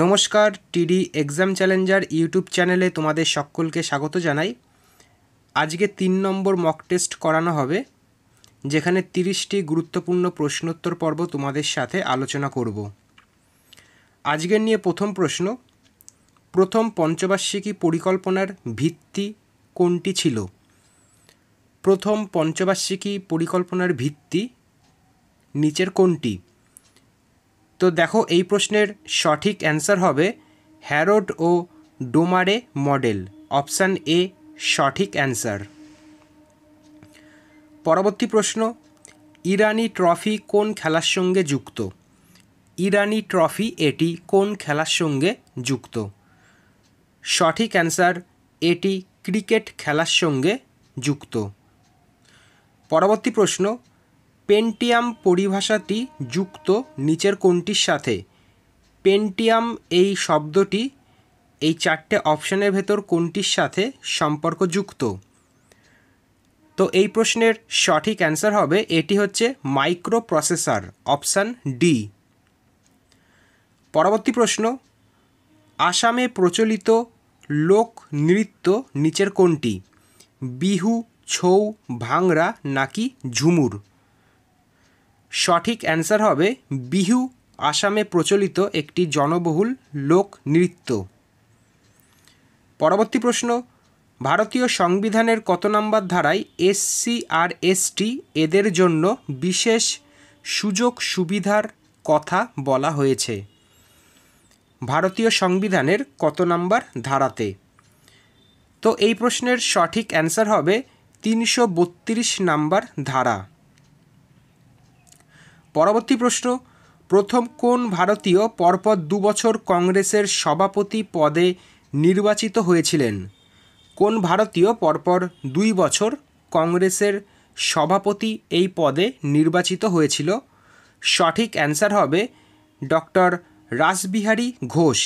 নমস্কার টিডি exam Challenger YouTube চ্যানেলে তোমাদের সকলকে স্বাগত জানাই আজকে তিন নম্বর মক টেস্ট করানো হবে যেখানে তিরিশটি গুরুত্বপূর্ণ প্রশ্নোত্তর পর্ব তোমাদের সাথে আলোচনা করব আজকের নিয়ে প্রথম প্রশ্ন প্রথম পঞ্চবার্ষিকী পরিকল্পনার ভিত্তি কোনটি ছিল প্রথম পঞ্চবার্ষিকী পরিকল্পনার ভিত্তি নিচের কোনটি তো দেখো এই প্রশ্নের সঠিক অ্যান্সার হবে হ্যারোড ও ডোমারে মডেল অপশান এ সঠিক অ্যান্সার পরবর্তী প্রশ্ন ইরানি ট্রফি কোন খেলার সঙ্গে যুক্ত ইরানি ট্রফি এটি কোন খেলার সঙ্গে যুক্ত সঠিক অ্যান্সার এটি ক্রিকেট খেলার সঙ্গে যুক্ত পরবর্তী প্রশ্ন পেন্টিয়াম পরিভাষাটি যুক্ত নিচের কোনটির সাথে পেন্টিয়াম এই শব্দটি এই চারটে অপশানের ভেতর কোনটির সাথে সম্পর্কযুক্ত তো এই প্রশ্নের সঠিক অ্যান্সার হবে এটি হচ্ছে মাইক্রো প্রসেসর অপশান ডি পরবর্তী প্রশ্ন আসামে প্রচলিত লোক নৃত্য নিচের কোনটি বিহু ছৌ ভাংরা নাকি ঝুমুর সঠিক অ্যান্সার হবে বিহু আসামে প্রচলিত একটি জনবহুল লোক নৃত্য পরবর্তী প্রশ্ন ভারতীয় সংবিধানের কত নম্বর ধারায় এসসি আর এসটি এদের জন্য বিশেষ সুযোগ সুবিধার কথা বলা হয়েছে ভারতীয় সংবিধানের কত নম্বর ধারাতে তো এই প্রশ্নের সঠিক অ্যান্সার হবে তিনশো নাম্বার ধারা পরবর্তী প্রশ্ন প্রথম কোন ভারতীয় পরপর দুবছর কংগ্রেসের সভাপতি পদে নির্বাচিত হয়েছিলেন কোন ভারতীয় পরপর দুই বছর কংগ্রেসের সভাপতি এই পদে নির্বাচিত হয়েছিল সঠিক অ্যান্সার হবে ডক্টর রাসবিহারী ঘোষ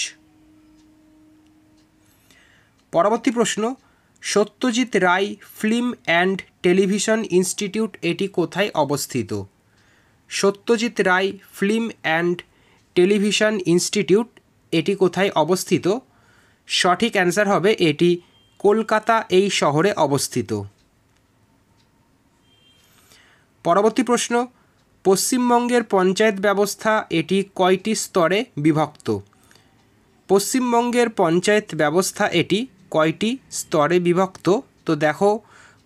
পরবর্তী প্রশ্ন Satyajit Ray film and television institute এটি কোথায় অবস্থিত Satyajit Ray film and television institute এটি কোথায় অবস্থিত সঠিক অ্যান্সার হবে এটি কলকাতা এই শহরে অবস্থিত পরবর্তী প্রশ্ন পশ্চিমবঙ্গের পঞ্চায়েত ব্যবস্থা এটি কয়টি স্তরে বিভক্ত পশ্চিমবঙ্গের পঞ্চায়েত ব্যবস্থা এটি কয়টি স্তরে বিভক্ত তো দেখো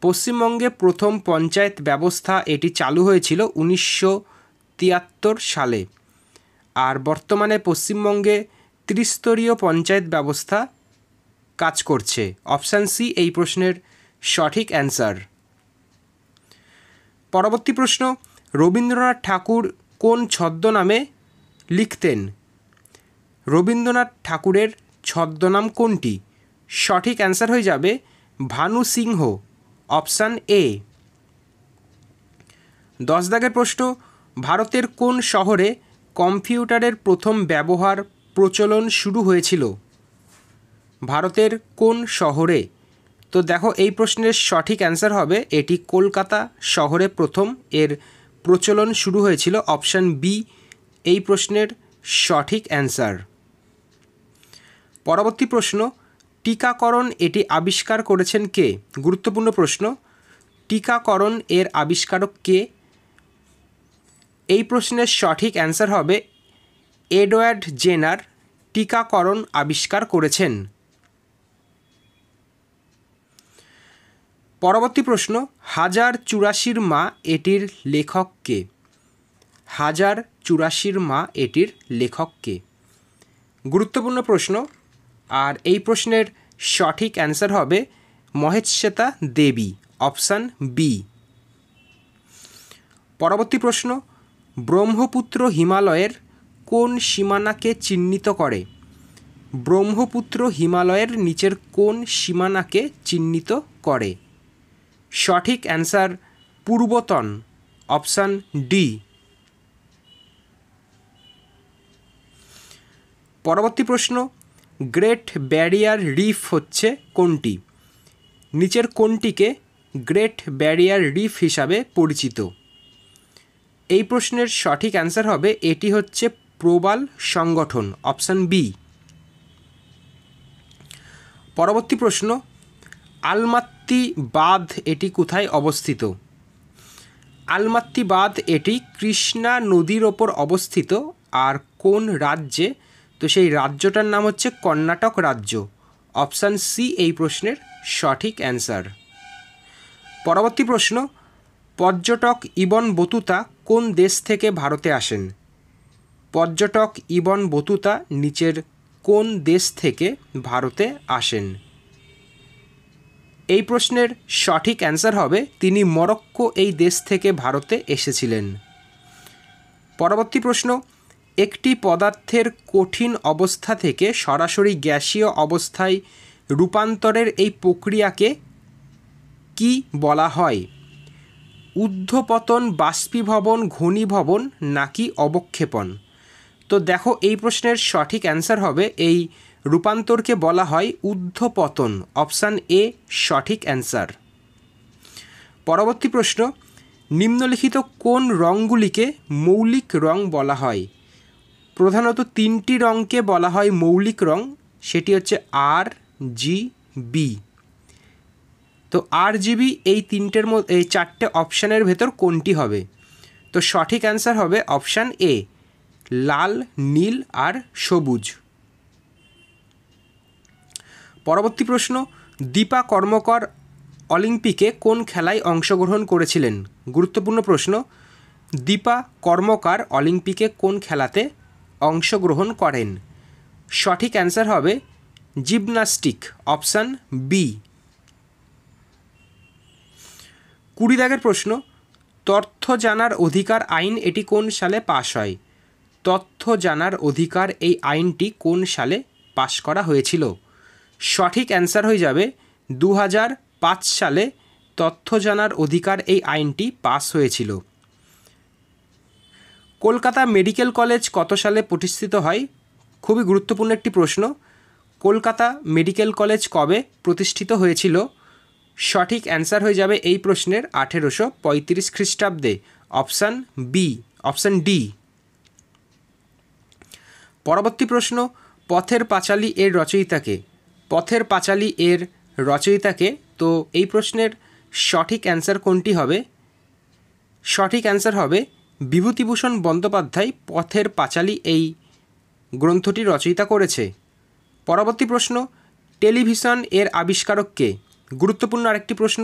পশ্চিমবঙ্গে প্রথম পঞ্চায়েত ব্যবস্থা এটি চালু হয়েছিল উনিশশো তিয়াত্তর সালে আর বর্তমানে পশ্চিমবঙ্গে ত্রিস্তরীয় পঞ্চায়েত ব্যবস্থা কাজ করছে অপশান সি এই প্রশ্নের সঠিক অ্যান্সার পরবর্তী প্রশ্ন রবীন্দ্রনাথ ঠাকুর কোন ছদ্মনামে লিখতেন রবীন্দ্রনাথ ঠাকুরের ছদ্মনাম কোনটি সঠিক অ্যান্সার হয়ে যাবে ভানু সিংহ অপশান এ দশ দাগের প্রশ্ন ভারতের কোন শহরে কম্পিউটারের প্রথম ব্যবহার প্রচলন শুরু হয়েছিল ভারতের কোন শহরে তো দেখো এই প্রশ্নের সঠিক অ্যান্সার হবে এটি কলকাতা শহরে প্রথম এর প্রচলন শুরু হয়েছিল অপশান বি এই প্রশ্নের সঠিক অ্যান্সার পরবর্তী প্রশ্ন টিকাকরণ এটি আবিষ্কার করেছেন কে গুরুত্বপূর্ণ প্রশ্ন টিকাকরণ এর আবিষ্কারক কে এই প্রশ্নের সঠিক অ্যান্সার হবে এডওয়ার্ড জেনার টিকাকরণ আবিষ্কার করেছেন পরবর্তী প্রশ্ন হাজার চুরাশির মা এটির লেখককে হাজার চুরাশির মা এটির লেখককে গুরুত্বপূর্ণ প্রশ্ন আর এই প্রশ্নের সঠিক অ্যান্সার হবে মহেশ্বেতা দেবী অপশান বি পরবর্তী প্রশ্ন ব্রহ্মপুত্র হিমালয়ের কোন সীমানাকে চিহ্নিত করে ব্রহ্মপুত্র হিমালয়ের নিচের কোন সীমানাকে চিহ্নিত করে সঠিক অ্যান্সার পূর্বতন অপশান ডি পরবর্তী প্রশ্ন গ্রেট ব্যারিয়ার রিফ হচ্ছে কোনটি নিচের কোনটিকে গ্রেট ব্যারিয়ার রিফ হিসাবে পরিচিত এই প্রশ্নের সঠিক অ্যান্সার হবে এটি হচ্ছে প্রবাল সংগঠন অপশান বি পরবর্তী প্রশ্ন আলমাত্তি বাঁধ এটি কোথায় অবস্থিত আলমাত্তি বাঁধ এটি কৃষ্ণা নদীর ওপর অবস্থিত আর কোন রাজ্যে তো সেই রাজ্যটার নাম হচ্ছে কর্ণাটক রাজ্য অপশান সি এই প্রশ্নের সঠিক অ্যান্সার পরবর্তী প্রশ্ন পর্যটক ইবন বতুতা কোন দেশ থেকে ভারতে আসেন পর্যটক ইবন বতুতা নিচের কোন দেশ থেকে ভারতে আসেন এই প্রশ্নের সঠিক অ্যান্সার হবে তিনি মরক্কো এই দেশ থেকে ভারতে এসেছিলেন পরবর্তী প্রশ্ন একটি পদার্থের কঠিন অবস্থা থেকে সরাসরি গ্যাসীয় অবস্থায় রূপান্তরের এই প্রক্রিয়াকে কি বলা হয় ঊর্ধ্বপতন বাষ্পীভবন ঘনীভবন নাকি অবক্ষেপণ তো দেখো এই প্রশ্নের সঠিক অ্যান্সার হবে এই রূপান্তরকে বলা হয় উদ্ধপতন অপশান এ সঠিক অ্যান্সার পরবর্তী প্রশ্ন নিম্নলিখিত কোন রঙগুলিকে মৌলিক রং বলা হয় প্রধানত তিনটি রঙকে বলা হয় মৌলিক রং সেটি হচ্ছে আর জি বি তো আর জিবি এই তিনটের মধ্যে এই চারটে অপশানের ভেতর কোনটি হবে তো সঠিক অ্যান্সার হবে অপশান এ লাল নীল আর সবুজ পরবর্তী প্রশ্ন দীপা কর্মকর অলিম্পিকে কোন খেলায় অংশগ্রহণ করেছিলেন গুরুত্বপূর্ণ প্রশ্ন দীপা কর্মকার অলিম্পিকে কোন খেলাতে অংশগ্রহণ করেন সঠিক অ্যান্সার হবে জিমনাস্টিক অপশান বি কুড়ি দাগের প্রশ্ন তথ্য জানার অধিকার আইন এটি কোন সালে পাশ হয় তথ্য জানার অধিকার এই আইনটি কোন সালে পাশ করা হয়েছিল সঠিক অ্যান্সার হয়ে যাবে দু সালে তথ্য জানার অধিকার এই আইনটি পাস হয়েছিল কলকাতা মেডিকেল কলেজ কত সালে প্রতিষ্ঠিত হয় খুবই গুরুত্বপূর্ণ একটি প্রশ্ন কলকাতা মেডিকেল কলেজ কবে প্রতিষ্ঠিত হয়েছিল সঠিক অ্যান্সার হয়ে যাবে এই প্রশ্নের আঠেরোশো পঁয়ত্রিশ খ্রিস্টাব্দে অপশান বি অপশান ডি পরবর্তী প্রশ্ন পথের পাঁচালী এর রচয়িতাকে পথের পাঁচালী এর রচয়িতাকে তো এই প্রশ্নের সঠিক অ্যান্সার কোনটি হবে সঠিক অ্যান্সার হবে বিভূতিভূষণ বন্দ্যোপাধ্যায় পথের পাঁচালী এই গ্রন্থটি রচয়িতা করেছে পরবর্তী প্রশ্ন টেলিভিশন এর আবিষ্কারককে গুরুত্বপূর্ণ আরেকটি প্রশ্ন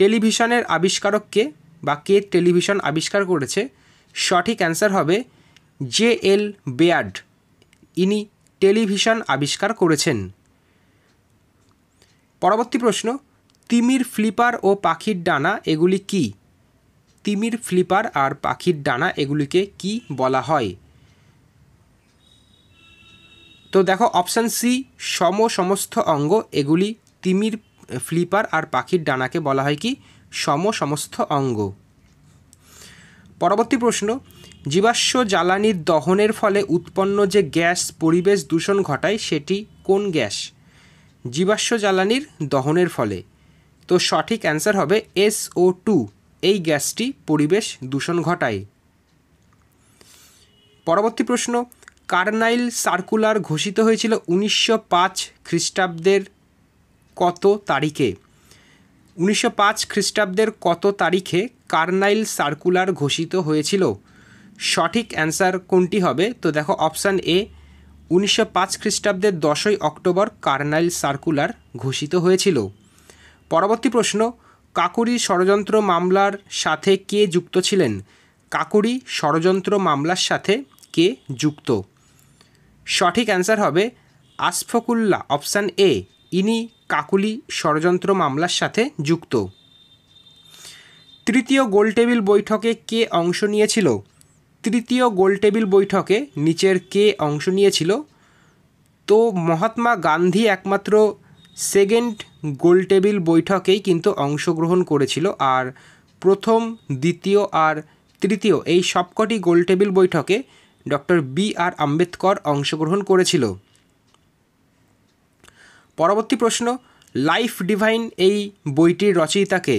টেলিভিশনের আবিষ্কারককে বা কে টেলিভিশন আবিষ্কার করেছে সঠিক অ্যান্সার হবে জে এল বেয়ার্ড ইনি টেলিভিশন আবিষ্কার করেছেন পরবর্তী প্রশ্ন তিমির ফ্লিপার ও পাখির ডানা এগুলি কি তিমির ফ্লিপার আর পাখির ডানা এগুলিকে কি বলা হয় তো দেখো অপশান সি সম সমস্ত অঙ্গ এগুলি তিমির ফ্লিপার আর পাখির ডানাকে বলা হয় কি সম সমস্ত অঙ্গ পরবর্তী প্রশ্ন জীবাশ্ম জ্বালানির দহনের ফলে উৎপন্ন যে গ্যাস পরিবেশ দূষণ ঘটায় সেটি কোন গ্যাস জীবাশ্ম জ্বালানির দহনের ফলে তো সঠিক অ্যান্সার হবে এস ও টু এই গ্যাসটি পরিবেশ দূষণ ঘটায় পরবর্তী প্রশ্ন কার্নাইল সার্কুলার ঘোষিত হয়েছিল উনিশশো পাঁচ খ্রিস্টাব্দের কত তারিখে উনিশশো পাঁচ খ্রিস্টাব্দের কত তারিখে কার্নাইল সার্কুলার ঘোষিত হয়েছিল সঠিক অ্যান্সার কোনটি হবে তো দেখো অপশান এ উনিশশো পাঁচ খ্রিস্টাব্দের দশই অক্টোবর কার্নাইল সার্কুলার ঘোষিত হয়েছিল পরবর্তী প্রশ্ন কাকুরি ষড়যন্ত্র মামলার সাথে কে যুক্ত ছিলেন কাকুরি ষড়যন্ত্র মামলার সাথে কে যুক্ত সঠিক অ্যান্সার হবে আসফকুল্লা অপশান এ ইনি কাকুলি ষড়যন্ত্র মামলার সাথে যুক্ত তৃতীয় গোলটেবিল বৈঠকে কে অংশ নিয়েছিল তৃতীয় গোলটেবিল বৈঠকে নিচের কে অংশ নিয়েছিল তো মহাত্মা গান্ধী একমাত্র সেকেন্ড গোলটেবিল বৈঠকেই কিন্তু অংশগ্রহণ করেছিল আর প্রথম দ্বিতীয় আর তৃতীয় এই সবকটি গোলটেবিল বৈঠকে ডক্টর বি আর আম্বেদকর অংশগ্রহণ করেছিল পরবর্তী প্রশ্ন লাইফ ডিভাইন এই বইটির রচয়িতাকে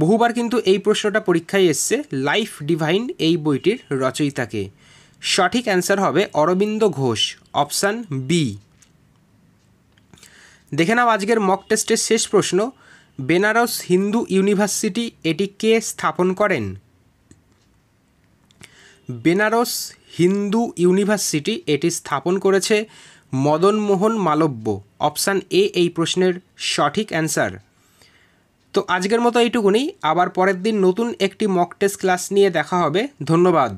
বহুবার কিন্তু এই প্রশ্নটা পরীক্ষায় এসছে লাইফ ডিভাইন এই বইটির রচয়িতাকে সঠিক অ্যান্সার হবে অরবিন্দ ঘোষ অপশান বি দেখে নাও আজকের মক টেস্টের শেষ প্রশ্ন বেনারস হিন্দু ইউনিভার্সিটি এটি কে স্থাপন করেন বেনারস হিন্দু ইউনিভার্সিটি এটি স্থাপন করেছে মদনমোহন মালব্য অপশান এ এই প্রশ্নের সঠিক অ্যান্সার তো আজকের মতো এইটুকুনি আবার পরের দিন নতুন একটি মক টেস্ট ক্লাস নিয়ে দেখা হবে ধন্যবাদ